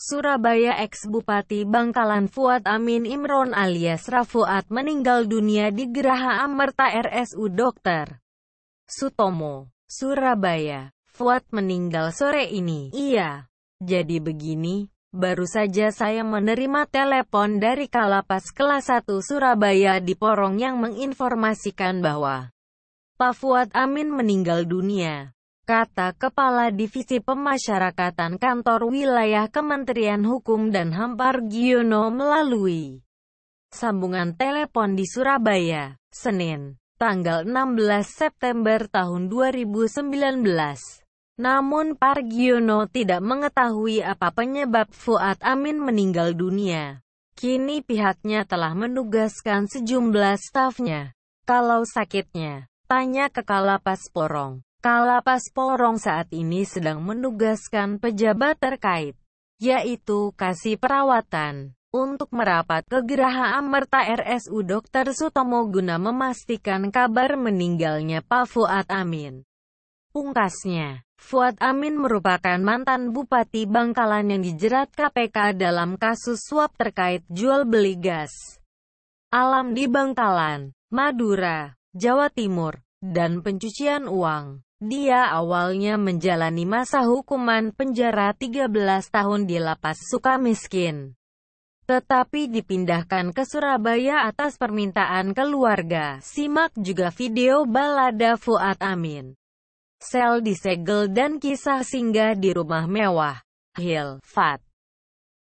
Surabaya ex-Bupati Bangkalan Fuad Amin Imron alias Rafuat meninggal dunia di Geraha Amerta RSU Dr. Sutomo, Surabaya. Fuad meninggal sore ini. Iya, jadi begini, baru saja saya menerima telepon dari Kalapas Kelas 1 Surabaya di Porong yang menginformasikan bahwa Pak Fuad Amin meninggal dunia kata Kepala Divisi Pemasyarakatan Kantor Wilayah Kementerian Hukum dan HAM Pargiono melalui sambungan telepon di Surabaya, Senin, tanggal 16 September tahun 2019. Namun Pargiono tidak mengetahui apa penyebab Fuad Amin meninggal dunia. Kini pihaknya telah menugaskan sejumlah stafnya. Kalau sakitnya, tanya ke Kalapas Porong. Kalapas Porong saat ini sedang menugaskan pejabat terkait, yaitu Kasih Perawatan, untuk merapat ke Geraha Amerta RSU Dr. Sutomo guna memastikan kabar meninggalnya Pak Fuad Amin. Pungkasnya, Fuad Amin merupakan mantan Bupati Bangkalan yang dijerat KPK dalam kasus suap terkait jual-beli gas alam di Bangkalan, Madura, Jawa Timur, dan pencucian uang. Dia awalnya menjalani masa hukuman penjara 13 tahun di lapas Sukamiskin. Tetapi dipindahkan ke Surabaya atas permintaan keluarga. Simak juga video balada Fuad Amin. Sel disegel dan kisah singgah di rumah mewah. Hil Fat.